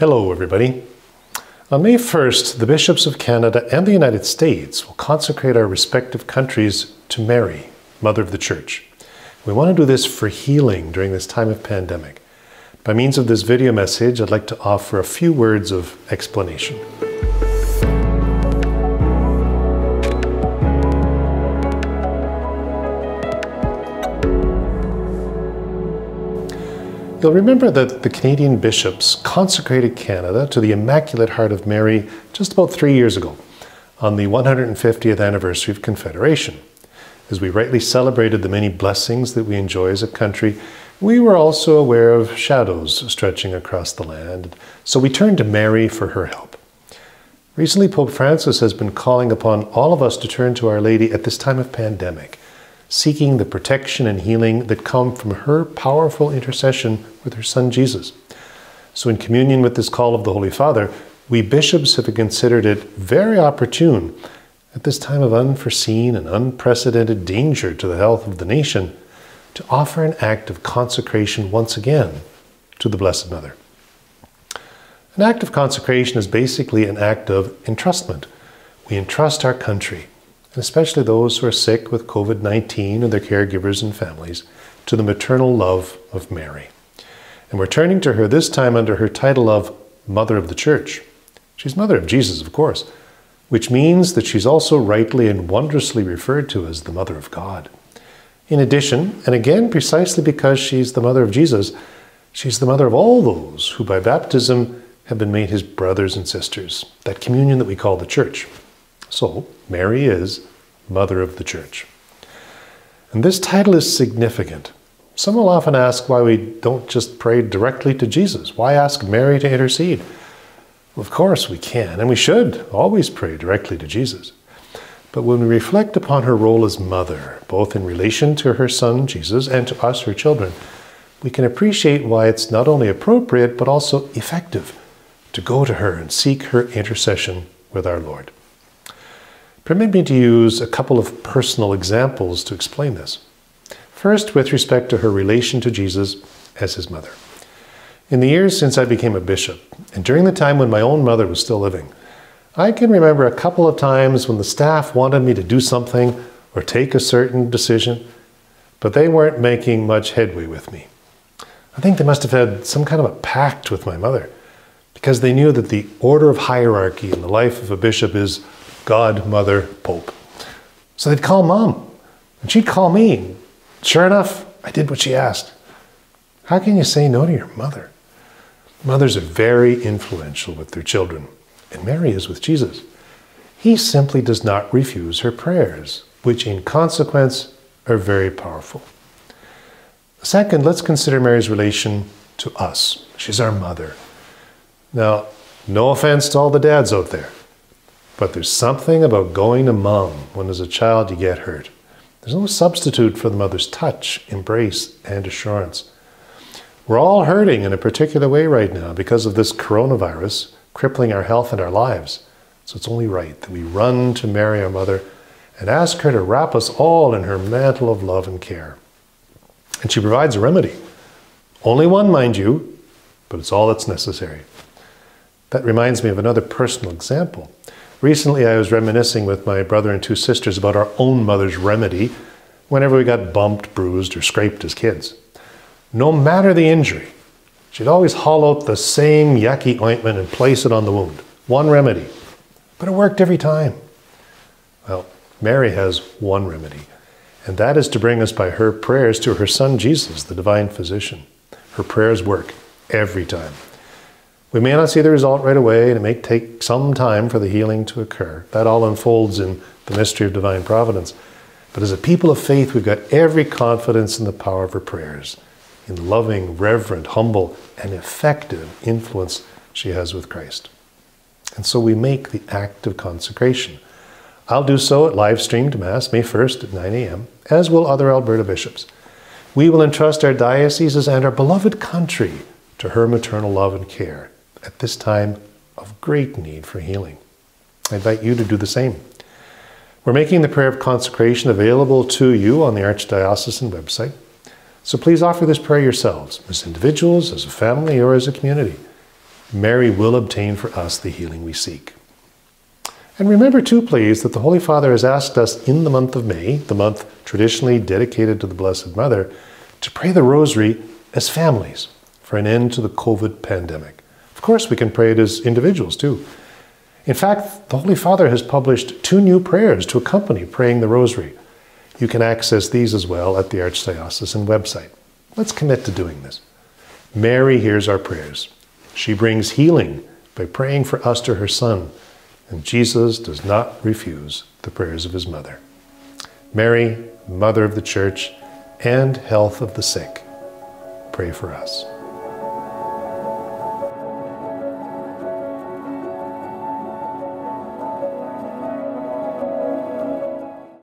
Hello, everybody. On May 1st, the bishops of Canada and the United States will consecrate our respective countries to Mary, Mother of the Church. We want to do this for healing during this time of pandemic. By means of this video message, I'd like to offer a few words of explanation. You'll remember that the Canadian bishops consecrated Canada to the Immaculate Heart of Mary just about three years ago, on the 150th anniversary of Confederation. As we rightly celebrated the many blessings that we enjoy as a country, we were also aware of shadows stretching across the land, so we turned to Mary for her help. Recently, Pope Francis has been calling upon all of us to turn to Our Lady at this time of pandemic seeking the protection and healing that come from her powerful intercession with her Son Jesus. So, in communion with this call of the Holy Father, we bishops have considered it very opportune at this time of unforeseen and unprecedented danger to the health of the nation to offer an act of consecration once again to the Blessed Mother. An act of consecration is basically an act of entrustment. We entrust our country, and especially those who are sick with COVID 19 and their caregivers and families, to the maternal love of Mary. And we're turning to her this time under her title of Mother of the Church. She's Mother of Jesus, of course, which means that she's also rightly and wondrously referred to as the Mother of God. In addition, and again precisely because she's the Mother of Jesus, she's the Mother of all those who by baptism have been made his brothers and sisters, that communion that we call the Church. So, Mary is Mother of the Church. And this title is significant. Some will often ask why we don't just pray directly to Jesus. Why ask Mary to intercede? Well, of course, we can, and we should always pray directly to Jesus. But when we reflect upon her role as mother, both in relation to her son Jesus and to us, her children, we can appreciate why it's not only appropriate but also effective to go to her and seek her intercession with our Lord. Permit me to use a couple of personal examples to explain this. First, with respect to her relation to Jesus as his mother. In the years since I became a bishop, and during the time when my own mother was still living, I can remember a couple of times when the staff wanted me to do something or take a certain decision, but they weren't making much headway with me. I think they must have had some kind of a pact with my mother because they knew that the order of hierarchy in the life of a bishop is godmother pope. So they'd call mom, and she'd call me. Sure enough, I did what she asked. How can you say no to your mother? Mothers are very influential with their children, and Mary is with Jesus. He simply does not refuse her prayers, which in consequence are very powerful. Second, let's consider Mary's relation to us. She's our mother. Now, no offense to all the dads out there. But there's something about going to mom when as a child you get hurt. There's no substitute for the mother's touch, embrace, and assurance. We're all hurting in a particular way right now because of this coronavirus crippling our health and our lives. So it's only right that we run to Mary, our mother, and ask her to wrap us all in her mantle of love and care. And she provides a remedy. Only one, mind you, but it's all that's necessary. That reminds me of another personal example. Recently, I was reminiscing with my brother and two sisters about our own mother's remedy whenever we got bumped, bruised, or scraped as kids. No matter the injury, she'd always haul out the same yucky ointment and place it on the wound. One remedy. But it worked every time. Well, Mary has one remedy, and that is to bring us by her prayers to her son Jesus, the divine physician. Her prayers work every time. We may not see the result right away, and it may take some time for the healing to occur. That all unfolds in the mystery of divine providence. But as a people of faith, we've got every confidence in the power of her prayers, in loving, reverent, humble, and effective influence she has with Christ. And so we make the act of consecration. I'll do so at live streamed Mass, May 1st at 9 a.m., as will other Alberta bishops. We will entrust our dioceses and our beloved country to her maternal love and care at this time of great need for healing. I invite you to do the same. We're making the prayer of consecration available to you on the Archdiocesan website. So please offer this prayer yourselves, as individuals, as a family, or as a community. Mary will obtain for us the healing we seek. And remember, too, please, that the Holy Father has asked us in the month of May, the month traditionally dedicated to the Blessed Mother, to pray the Rosary as families for an end to the COVID pandemic. Of course, we can pray it as individuals too. In fact, the Holy Father has published two new prayers to accompany praying the Rosary. You can access these as well at the Archdiocesan website. Let's commit to doing this. Mary hears our prayers. She brings healing by praying for us to her Son, and Jesus does not refuse the prayers of his mother. Mary, Mother of the Church, and health of the sick, pray for us.